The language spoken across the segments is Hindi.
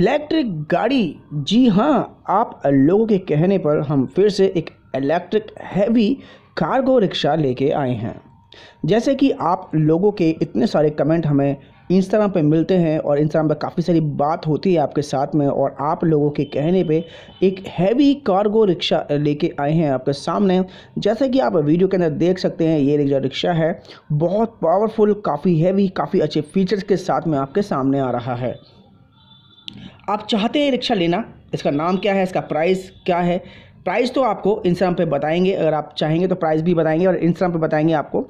इलेक्ट्रिक गाड़ी जी हाँ आप लोगों के कहने पर हम फिर से एक इलेक्ट्रिक हैवी कार्गो रिक्शा लेके आए हैं जैसे कि आप लोगों के इतने सारे कमेंट हमें इंस्टाग्राम पे मिलते हैं और इंस्टाग्राम पे काफ़ी सारी बात होती है आपके साथ में और आप लोगों के कहने पे एक हैवी कार्गो रिक्शा लेके आए हैं आपके सामने जैसे कि आप वीडियो के अंदर देख सकते हैं ये रिक्शा रिक्शा है बहुत पावरफुल काफ़ी हैवी काफ़ी अच्छे फीचर्स के साथ में आपके सामने आ रहा है आप चाहते हैं रिक्शा लेना इसका नाम क्या है इसका प्राइस क्या है प्राइस तो आपको इंस्टाग्राम पे बताएंगे अगर आप चाहेंगे तो प्राइस भी बताएंगे और इंस्टाग्राम पे बताएंगे आपको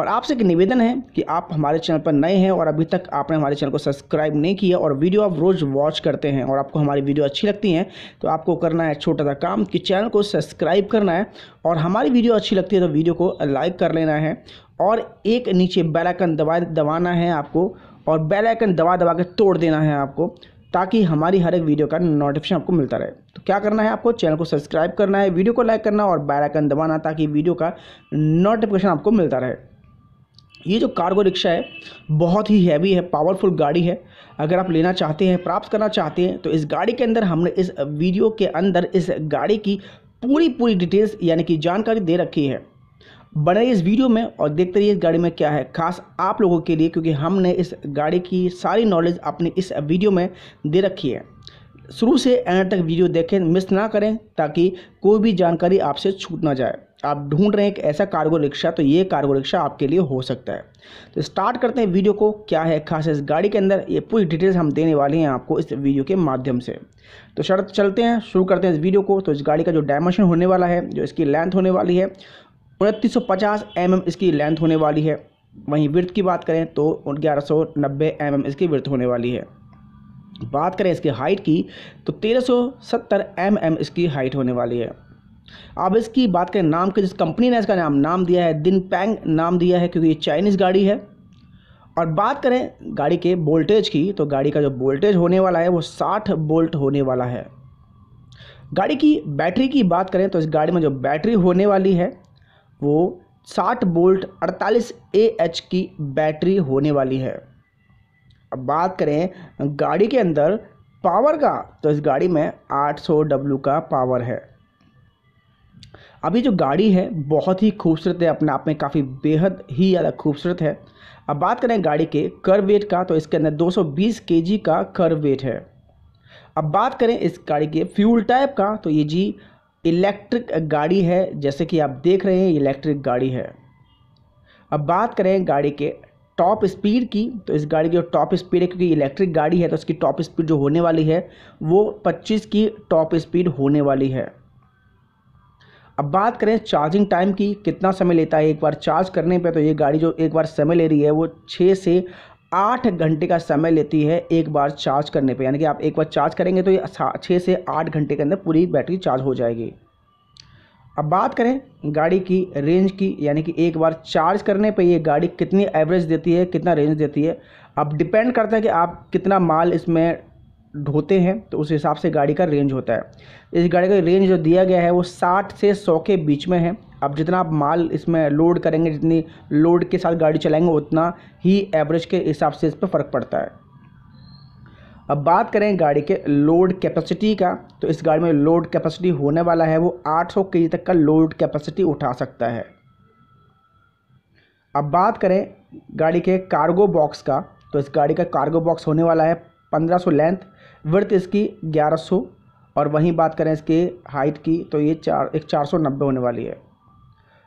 और आपसे एक निवेदन है कि आप हमारे चैनल पर नए हैं और अभी तक आपने हमारे चैनल को सब्सक्राइब नहीं किया और वीडियो आप रोज़ वॉच करते हैं और आपको हमारी वीडियो अच्छी लगती हैं तो आपको करना है छोटा सा काम कि चैनल को सब्सक्राइब करना है और हमारी वीडियो अच्छी लगती है तो वीडियो को लाइक कर लेना है और एक नीचे बेलाइकन दबा दबाना है आपको और बेलाइकन दबा दबा के तोड़ देना है आपको ताकि हमारी हर एक वीडियो का नोटिफिकेशन आपको मिलता रहे तो क्या करना है आपको चैनल को सब्सक्राइब करना है वीडियो को लाइक करना और बेल आइकन दबाना ताकि वीडियो का नोटिफिकेशन आपको मिलता रहे ये जो कार्गो रिक्शा है बहुत ही हैवी है पावरफुल गाड़ी है अगर आप लेना चाहते हैं प्राप्त करना चाहते हैं तो इस गाड़ी के अंदर हमने इस वीडियो के अंदर इस गाड़ी की पूरी पूरी डिटेल्स यानी कि जानकारी दे रखी है बने इस वीडियो में और देखते रहिए इस गाड़ी में क्या है खास आप लोगों के लिए क्योंकि हमने इस गाड़ी की सारी नॉलेज अपने इस वीडियो में दे रखी है शुरू से एंड तक वीडियो देखें मिस ना करें ताकि कोई भी जानकारी आपसे छूट ना जाए आप ढूंढ रहे हैं एक ऐसा कार्गो रिक्शा तो ये कार्गो रिक्शा आपके लिए हो सकता है तो स्टार्ट करते हैं वीडियो को क्या है खास इस गाड़ी के अंदर ये पूरी डिटेल्स हम देने वाले हैं आपको इस वीडियो के माध्यम से तो शर्त चलते हैं शुरू करते हैं इस वीडियो को तो इस गाड़ी का जो डायमेंशन होने वाला है जो इसकी लेंथ होने वाली है उनतीस सौ पचास एम एम इसकी लेंथ होने वाली है वहीं विर्थ की बात करें तो ग्यारह सौ नब्बे एम एम इसकी विर्थ होने वाली है बात करें इसकी हाइट की तो तेरह सौ सत्तर एम एम इसकी हाइट होने वाली है अब इसकी बात करें नाम के जिस कंपनी ने इसका नाम नाम दिया है दिन पैंग नाम दिया है क्योंकि ये चाइनीज़ गाड़ी है और बात करें गाड़ी के वोल्टेज की तो गाड़ी का जो वोल्टेज होने वाला है वो साठ वोल्ट होने वाला है गाड़ी की बैटरी की बात करें तो इस गाड़ी में जो बैटरी होने वाली है वो साठ बोल्ट अड़तालीस ए एच की बैटरी होने वाली है अब बात करें गाड़ी के अंदर पावर का तो इस गाड़ी में 800 डब्लू का पावर है अभी जो गाड़ी है बहुत ही खूबसूरत है अपने आप में काफ़ी बेहद ही ज़्यादा खूबसूरत है अब बात करें गाड़ी के कर वेट का तो इसके अंदर 220 केजी का कर वेट है अब बात करें इस गाड़ी के फ्यूल टाइप का तो ये जी इलेक्ट्रिक गाड़ी है जैसे कि आप देख रहे हैं इलेक्ट्रिक गाड़ी है अब बात करें गाड़ी के टॉप स्पीड की तो इस गाड़ी की जो टॉप स्पीड है क्योंकि इलेक्ट्रिक गाड़ी है तो इसकी टॉप स्पीड जो होने वाली है वो 25 की टॉप स्पीड होने वाली है अब बात करें चार्जिंग टाइम की कितना समय लेता है एक बार चार्ज करने पे तो ये गाड़ी जो एक बार समय ले रही है वो छः से आठ घंटे का समय लेती है एक बार चार्ज करने पे यानी कि आप एक बार चार्ज करेंगे तो ये छः से आठ घंटे के अंदर पूरी बैटरी चार्ज हो जाएगी अब बात करें गाड़ी की रेंज की यानी कि एक बार चार्ज करने पे ये गाड़ी कितनी एवरेज देती है कितना रेंज देती है अब डिपेंड करता है कि आप कितना माल इसमें ढोते हैं तो उस हिसाब से गाड़ी का रेंज होता है इस गाड़ी का रेंज जो दिया गया है वो 60 से 100 के बीच में है अब जितना आप माल इसमें लोड करेंगे जितनी लोड के साथ गाड़ी चलाएंगे उतना ही एवरेज के हिसाब से इस पर फ़र्क पड़ता है अब बात करें गाड़ी के लोड कैपेसिटी का तो इस गाड़ी में लोड कैपेसिटी होने वाला है वो 800 के तक का लोड कैपेसिटी उठा सकता है अब बात करें गाड़ी के कार्गो बॉक्स का तो इस गाड़ी का कार्गो बॉक्स होने वाला है 1500 लेंथ वर्थ इसकी 1100 और वहीं बात करें इसके हाइट की तो ये चार एक चार होने वाली है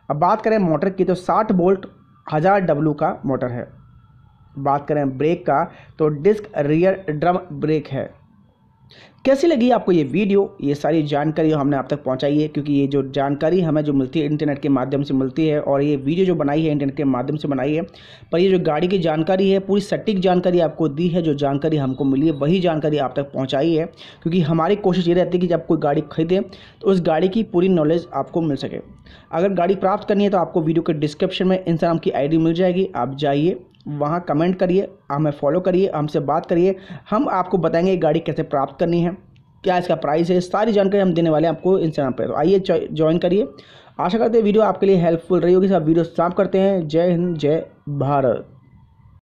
अब बात करें मोटर की तो 60 बोल्ट हज़ार डब्लू का मोटर है बात करें ब्रेक का तो डिस्क रियर ड्रम ब्रेक है कैसी लगी आपको ये वीडियो ये सारी जानकारी हमने आप तक पहुंचाई है क्योंकि ये जो जानकारी हमें जो मिलती है इंटरनेट के माध्यम से मिलती है और ये वीडियो जो बनाई है इंटरनेट के माध्यम से बनाई है पर ये जो गाड़ी की जानकारी है पूरी सटीक जानकारी आपको दी है जो जानकारी हमको मिली है वही जानकारी आप तक पहुँचाई है क्योंकि हमारी कोशिश ये रहती है कि जब कोई गाड़ी खरीदे तो उस गाड़ी की पूरी नॉलेज आपको मिल सके अगर गाड़ी प्राप्त करनी है तो आपको वीडियो के डिस्क्रिप्शन में इंस्टाग्राम की आई मिल जाएगी आप जाइए वहाँ कमेंट करिए हमें फॉलो करिए हमसे बात करिए हम आपको बताएंगे गाड़ी कैसे प्राप्त करनी है क्या इसका प्राइस है सारी जानकारी हम देने वाले हैं आपको इंस्टाग्राम पर तो आइए ज्वाइन करिए आशा करते हैं वीडियो आपके लिए हेल्पफुल रही होगी सब वीडियो साफ करते हैं जय हिंद जय भारत